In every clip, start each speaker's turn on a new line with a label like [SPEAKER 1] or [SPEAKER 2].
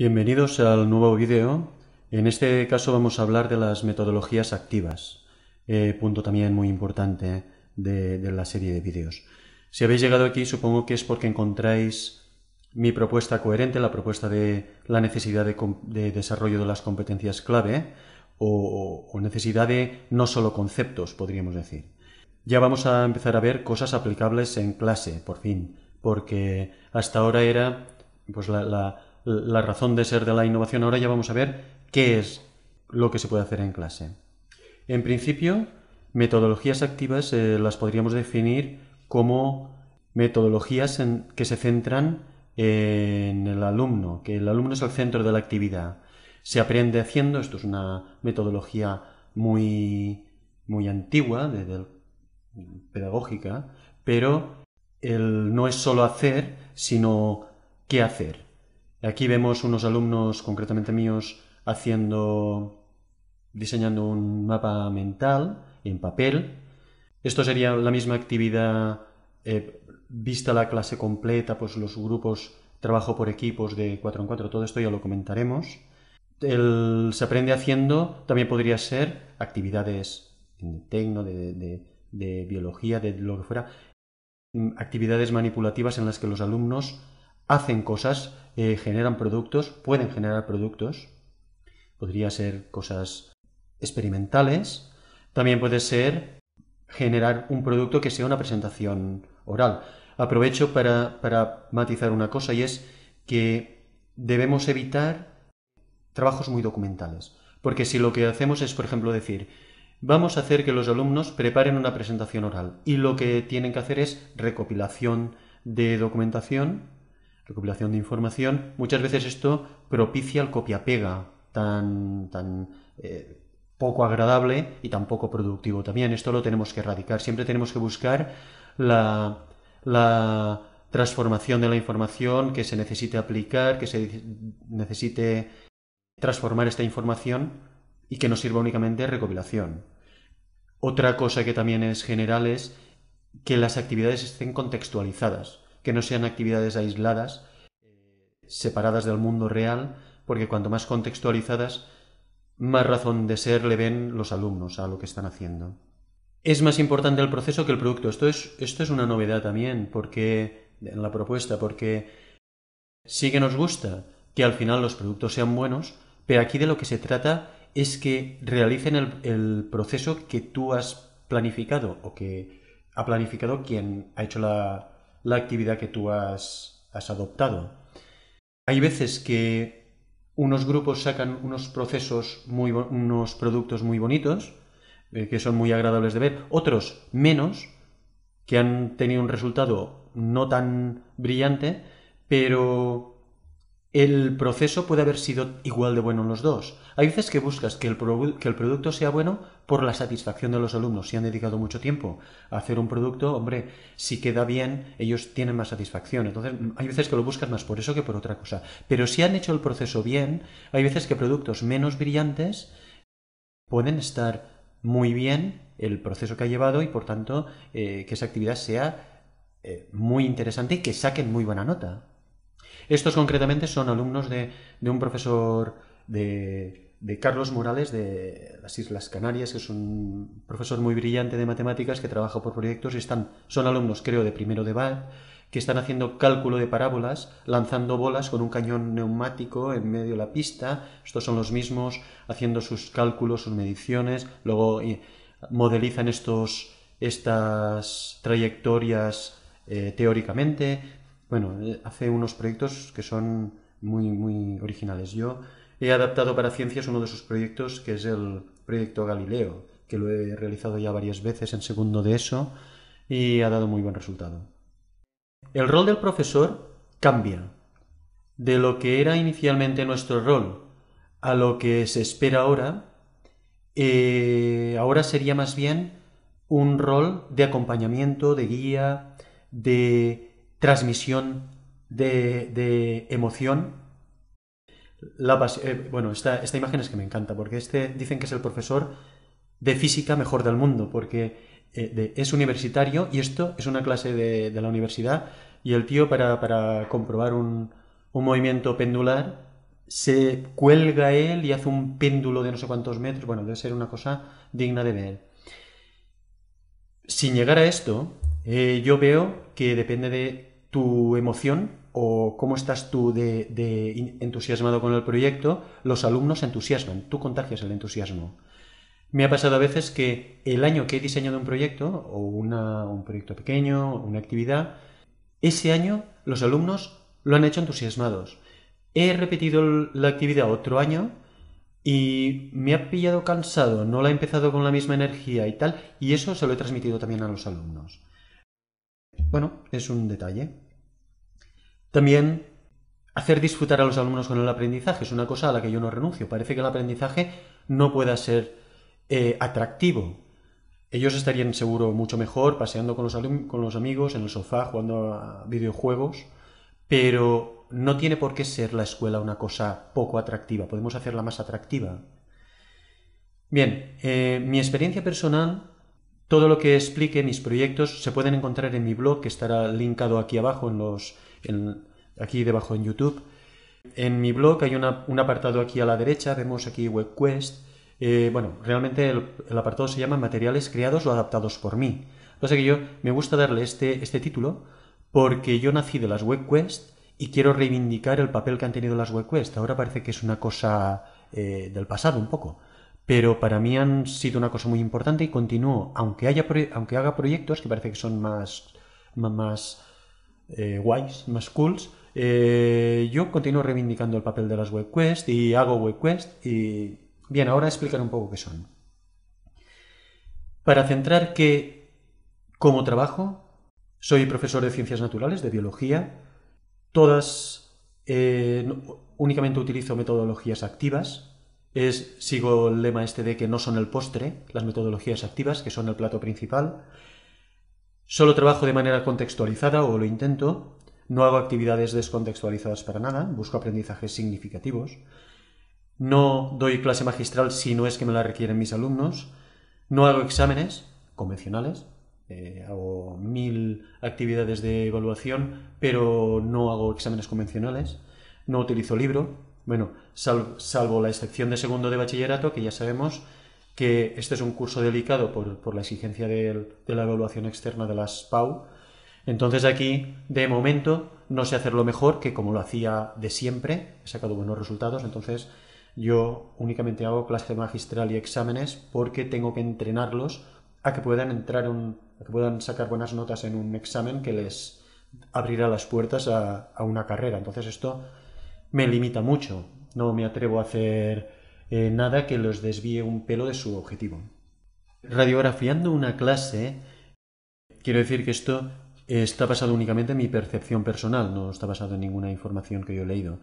[SPEAKER 1] Bienvenidos al nuevo vídeo. En este caso vamos a hablar de las metodologías activas, eh, punto también muy importante de, la serie de vídeos. Si habéis llegado aquí supongo que es porque encontráis mi propuesta coherente, la propuesta de la necesidad de, desarrollo de las competencias clave o, necesidad de no solo conceptos, podríamos decir. Ya vamos a empezar a ver cosas aplicables en clase, por fin, porque hasta ahora era pues la la razón de ser de la innovación. Ahora ya vamos a ver qué es lo que se puede hacer en clase. En principio, metodologías activas eh, las podríamos definir como metodologías que se centran en el alumno, que el alumno es el centro de la actividad. Se aprende haciendo, esto es una metodología muy, muy antigua, pedagógica, pero no es solo hacer, sino qué hacer. Aquí vemos unos alumnos, concretamente míos, haciendo, diseñando un mapa mental en papel. Esto sería la misma actividad eh, vista la clase completa, pues los grupos, trabajo por equipos de 4 en 4, todo esto ya lo comentaremos. se aprende haciendo también podría ser actividades de tecno, de biología, de lo que fuera, mm, actividades manipulativas en las que los alumnos hacen cosas, eh, generan productos, pueden generar productos. Podría ser cosas experimentales. También puede ser generar un producto que sea una presentación oral. Aprovecho para, para matizar una cosa y es que debemos evitar trabajos muy documentales. Porque si lo que hacemos es, por ejemplo, decir, vamos a hacer que los alumnos preparen una presentación oral y lo que tienen que hacer es recopilación de documentación recopilación de información, muchas veces esto propicia el pega tan, tan eh, poco agradable y tan poco productivo también. Esto lo tenemos que erradicar. Siempre tenemos que buscar la, la transformación de la información que se necesite aplicar, que se necesite transformar esta información y que nos sirva únicamente recopilación. Otra cosa que también es general es que las actividades estén contextualizadas que no sean actividades aisladas, eh, separadas del mundo real, porque cuanto más contextualizadas, más razón de ser le ven los alumnos a lo que están haciendo. Es más importante el proceso que el producto. Esto es, esto es una novedad también porque, en la propuesta, porque sí que nos gusta que al final los productos sean buenos, pero aquí de lo que se trata es que realicen el proceso que tú has planificado o que ha planificado quien ha hecho la, la actividad que tú has, adoptado. Hay veces que unos grupos sacan unos procesos, muy, unos productos muy bonitos, eh, que son muy agradables de ver, otros menos, que han tenido un resultado no tan brillante, pero el proceso puede haber sido igual de bueno en los dos. Hay veces que buscas que el, que el, producto sea bueno por la satisfacción de los alumnos. Si han dedicado mucho tiempo a hacer un producto, hombre, si queda bien, ellos tienen más satisfacción. Entonces, hay veces que lo buscas más por eso que por otra cosa. Pero si han hecho el proceso bien, hay veces que productos menos brillantes pueden estar muy bien el proceso que ha llevado y, por tanto, eh, que esa actividad sea eh, muy interesante y que saquen muy buena nota. Estos concretamente son alumnos de, un profesor de, Carlos Morales de las Islas Canarias, que es un profesor muy brillante de matemáticas que trabaja por proyectos y están, son alumnos, creo, de primero de BAD, que están haciendo cálculo de parábolas, lanzando bolas con un cañón neumático en medio de la pista. Estos son los mismos haciendo sus cálculos, sus mediciones, luego modelizan estos, estas trayectorias eh, teóricamente, bueno, eh, hace unos proyectos que son muy, muy originales. Yo he adaptado para ciencias uno de sus proyectos, que es el proyecto Galileo, que lo he realizado ya varias veces en segundo de eso y ha dado muy buen resultado. El rol del profesor cambia de lo que era inicialmente nuestro rol a lo que se espera ahora. Eh, ahora sería más bien un rol de acompañamiento, de guía, de transmisión de, emoción. La eh, bueno, esta, esta imagen es que me encanta, porque este dicen que es el profesor de física mejor del mundo, porque eh, es universitario y esto es una clase de, la universidad y el tío para, comprobar un, movimiento pendular se cuelga él y hace un péndulo de no sé cuántos metros, bueno, debe ser una cosa digna de ver. Sin llegar a esto, eh, yo veo que depende de tu emoción o cómo estás tú de, entusiasmado con el proyecto, los alumnos entusiasman, tú contagias el entusiasmo. Me ha pasado a veces que el año que he diseñado un proyecto, o un proyecto pequeño, una actividad, ese año los alumnos lo han hecho entusiasmados. He repetido la actividad otro año y me ha pillado cansado, no la he empezado con la misma energía y tal, y eso se lo he transmitido también a los alumnos. Bueno, es un detalle. También hacer disfrutar a los alumnos con el aprendizaje es una cosa a la que yo no renuncio. Parece que el aprendizaje no pueda ser eh, atractivo. Ellos estarían seguro mucho mejor paseando con los, amigos en el sofá, jugando a videojuegos, pero no tiene por qué ser la escuela una cosa poco atractiva. Podemos hacerla más atractiva. Bien, eh, mi experiencia personal todo lo que explique mis proyectos se pueden encontrar en mi blog, que estará linkado aquí abajo, en los, aquí debajo en YouTube. En mi blog hay un apartado aquí a la derecha, vemos aquí WebQuest. Eh, bueno, realmente el, apartado se llama Materiales creados o adaptados por mí. Lo que que yo me gusta darle este, este título porque yo nací de las WebQuest y quiero reivindicar el papel que han tenido las WebQuest. Ahora parece que es una cosa eh, del pasado un poco pero para mí han sido una cosa muy importante y continúo, aunque, haya, aunque haga proyectos que parece que son más, más eh, guays, más cools, eh, yo continúo reivindicando el papel de las webquests y hago webquests y... Bien, ahora explicar un poco qué son. Para centrar que, como trabajo, soy profesor de ciencias naturales, de biología, todas... Eh, únicamente utilizo metodologías activas, es, sigo el lema este de que no son el postre, las metodologías activas, que son el plato principal. Solo trabajo de manera contextualizada o lo intento. No hago actividades descontextualizadas para nada, busco aprendizajes significativos. No doy clase magistral si no es que me la requieren mis alumnos. No hago exámenes convencionales. Eh, hago mil actividades de evaluación, pero no hago exámenes convencionales. No utilizo libro, bueno, salvo la excepción de segundo de bachillerato, que ya sabemos que este es un curso delicado por, la exigencia de, la evaluación externa de las PAU. Entonces aquí, de momento, no sé hacerlo mejor que como lo hacía de siempre. He sacado buenos resultados, entonces yo únicamente hago clase magistral y exámenes porque tengo que entrenarlos a que puedan entrar un, a que puedan sacar buenas notas en un examen que les abrirá las puertas a, a una carrera. Entonces esto me limita mucho. No me atrevo a hacer eh, nada que los desvíe un pelo de su objetivo. Radiografiando una clase, quiero decir que esto está basado únicamente en mi percepción personal, no está basado en ninguna información que yo he leído.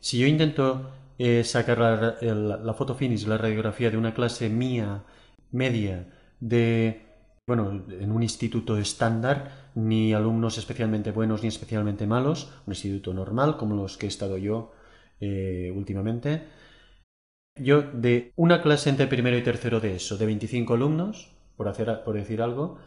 [SPEAKER 1] Si yo intento eh, sacar la, foto finis, la radiografía de una clase mía, media, de bueno, en un instituto estándar, ni alumnos especialmente buenos ni especialmente malos, un instituto normal como los que he estado yo eh, últimamente. Yo de una clase entre primero y tercero de eso, de 25 alumnos, por, hacer, por decir algo,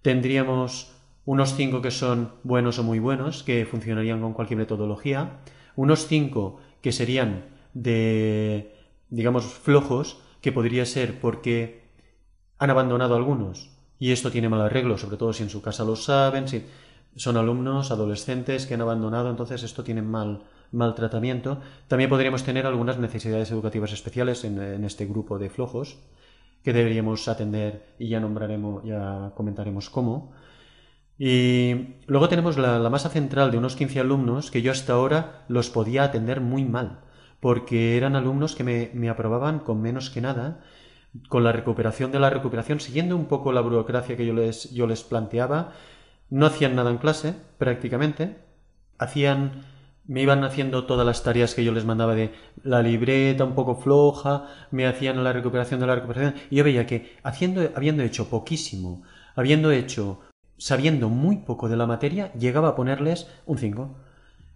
[SPEAKER 1] tendríamos unos 5 que son buenos o muy buenos, que funcionarían con cualquier metodología, unos 5 que serían de, digamos, flojos, que podría ser porque han abandonado algunos y esto tiene mal arreglo, sobre todo si en su casa lo saben, si son alumnos, adolescentes que han abandonado, entonces esto tiene mal, tratamiento. También podríamos tener algunas necesidades educativas especiales en, este grupo de flojos que deberíamos atender y ya nombraremos, ya comentaremos cómo. Y luego tenemos la, masa central de unos 15 alumnos que yo hasta ahora los podía atender muy mal, porque eran alumnos que me, me aprobaban con menos que nada con la recuperación de la recuperación, siguiendo un poco la burocracia que yo les, yo les planteaba, no hacían nada en clase, prácticamente. Hacían, me iban haciendo todas las tareas que yo les mandaba de la libreta un poco floja, me hacían la recuperación de la recuperación, y yo veía que haciendo, habiendo hecho poquísimo, habiendo hecho, sabiendo muy poco de la materia, llegaba a ponerles un 5.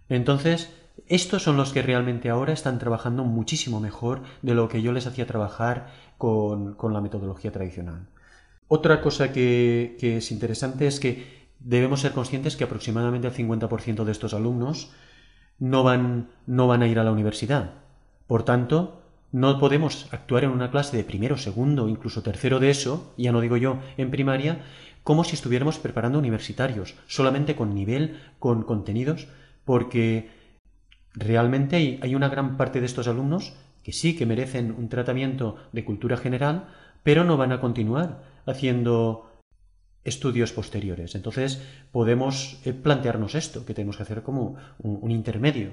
[SPEAKER 1] Entonces, estos son los que realmente ahora están trabajando muchísimo mejor de lo que yo les hacía trabajar con, la metodología tradicional. Otra cosa que, es interesante es que debemos ser conscientes que aproximadamente el 50% de estos alumnos no van, no van a ir a la universidad. Por tanto, no podemos actuar en una clase de primero, segundo, incluso tercero de eso, ya no digo yo, en primaria, como si estuviéramos preparando universitarios, solamente con nivel, con contenidos, porque Realmente hay, una gran parte de estos alumnos que sí que merecen un tratamiento de cultura general, pero no van a continuar haciendo estudios posteriores. Entonces podemos eh, plantearnos esto, que tenemos que hacer como un, intermedio.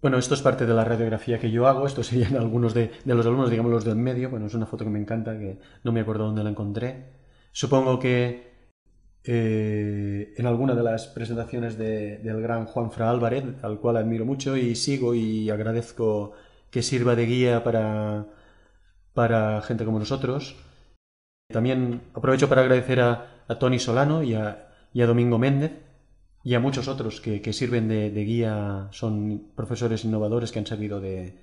[SPEAKER 1] Bueno, esto es parte de la radiografía que yo hago, estos serían algunos de, de los alumnos, digamos los del medio, bueno, es una foto que me encanta, que no me acuerdo dónde la encontré. Supongo que eh, en alguna de las presentaciones del gran juan Juanfra Álvarez, al cual admiro mucho y sigo y agradezco que sirva de guía para, para gente como nosotros. También aprovecho para agradecer a, Tony Solano y a, Domingo Méndez y a muchos otros que, sirven de, guía, son profesores innovadores que han servido de,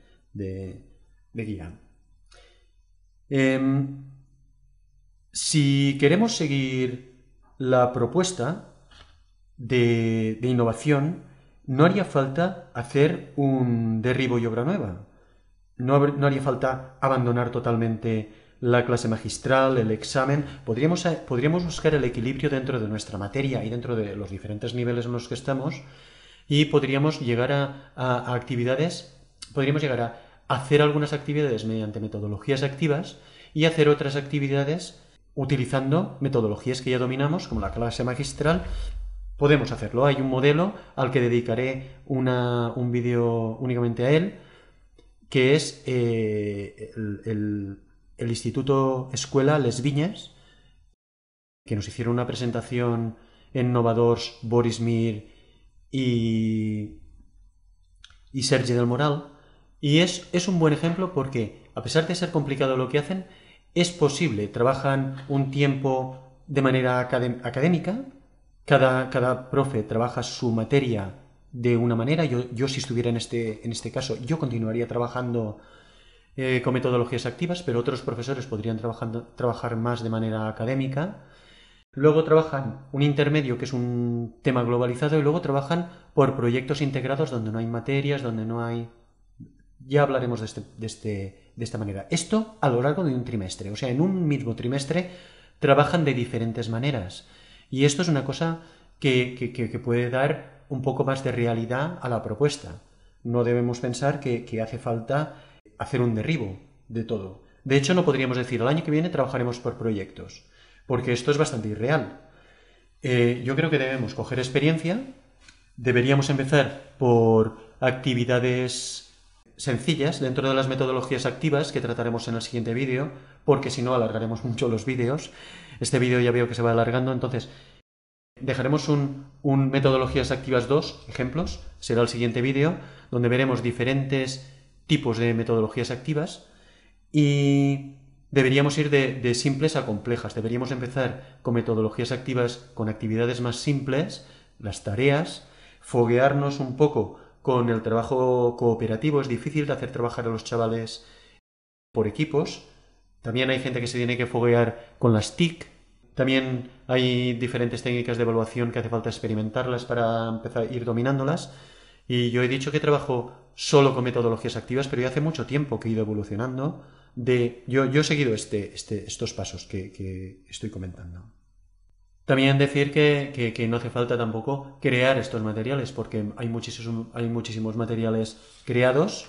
[SPEAKER 1] guía. Em, si queremos seguir la propuesta de, innovación, no haría falta hacer un derribo y obra nueva. No, haría falta abandonar totalmente la clase magistral, el examen. Podríamos, eh, podríamos buscar el equilibrio dentro de nuestra materia y dentro de los diferentes niveles en los que estamos y podríamos llegar a, a actividades, podríamos llegar a hacer algunas actividades mediante metodologías activas y hacer otras actividades utilizando metodologías que ya dominamos, como la clase magistral, podemos hacerlo. Hay un modelo al que dedicaré un vídeo únicamente a él, que es eh, el, Instituto Escuela Les Viñas, que nos hicieron una presentación en Novadors, Boris Mir y, y Sergi del Moral. Y es, es un buen ejemplo porque, a pesar de ser complicado lo que hacen, es posible, trabajan un tiempo de manera académica, cada, cada profe trabaja su materia de una manera, yo, yo si estuviera en este, en este caso, yo continuaría trabajando eh, con metodologías activas, pero otros profesores podrían trabajar más de manera académica. Luego trabajan un intermedio, que es un tema globalizado, y luego trabajan por proyectos integrados donde no hay materias, donde no hay... Ya hablaremos de este, de este de esta manera. Esto a lo largo de un trimestre. O sea, en un mismo trimestre trabajan de diferentes maneras. Y esto es una cosa que, puede dar un poco más de realidad a la propuesta. No debemos pensar que, hace falta hacer un derribo de todo. De hecho, no podríamos decir el año que viene trabajaremos por proyectos, porque esto es bastante irreal. Eh, yo creo que debemos coger experiencia, deberíamos empezar por actividades sencillas dentro de las metodologías activas que trataremos en el siguiente vídeo, porque si no alargaremos mucho los vídeos. Este vídeo ya veo que se va alargando, entonces dejaremos un, un metodologías activas 2, ejemplos, será el siguiente vídeo, donde veremos diferentes tipos de metodologías activas y deberíamos ir de, de simples a complejas. Deberíamos empezar con metodologías activas, con actividades más simples, las tareas, foguearnos un poco con el trabajo cooperativo es difícil de hacer trabajar a los chavales por equipos. También hay gente que se tiene que foguear con las TIC. También hay diferentes técnicas de evaluación que hace falta experimentarlas para empezar a ir dominándolas. Y yo he dicho que trabajo solo con metodologías activas, pero ya hace mucho tiempo que he ido evolucionando. De, yo, he seguido este, este, estos pasos que estoy comentando. También decir que, no hace falta tampoco crear estos materiales, porque hay muchísimos, hay muchísimos materiales creados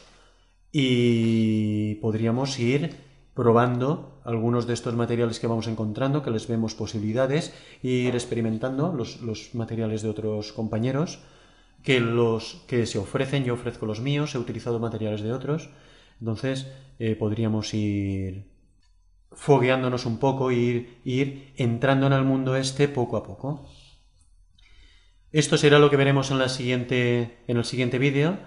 [SPEAKER 1] y podríamos ir probando algunos de estos materiales que vamos encontrando, que les vemos posibilidades, e ir experimentando los, materiales de otros compañeros, que los que se ofrecen, yo ofrezco los míos, he utilizado materiales de otros, entonces eh, podríamos ir fogueándonos un poco e ir, entrando en el mundo este poco a poco. Esto será lo que veremos en, la siguiente, en el siguiente vídeo,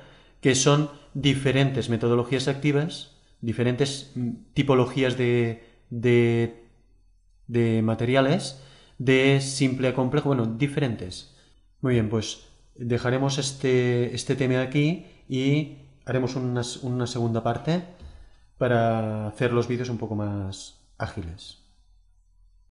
[SPEAKER 1] que son diferentes metodologías activas, diferentes mm, tipologías de, de, materiales, de simple a complejo, bueno, diferentes. Muy bien, pues dejaremos este, este tema aquí y haremos una segunda parte para hacer los vídeos un poco más ágiles.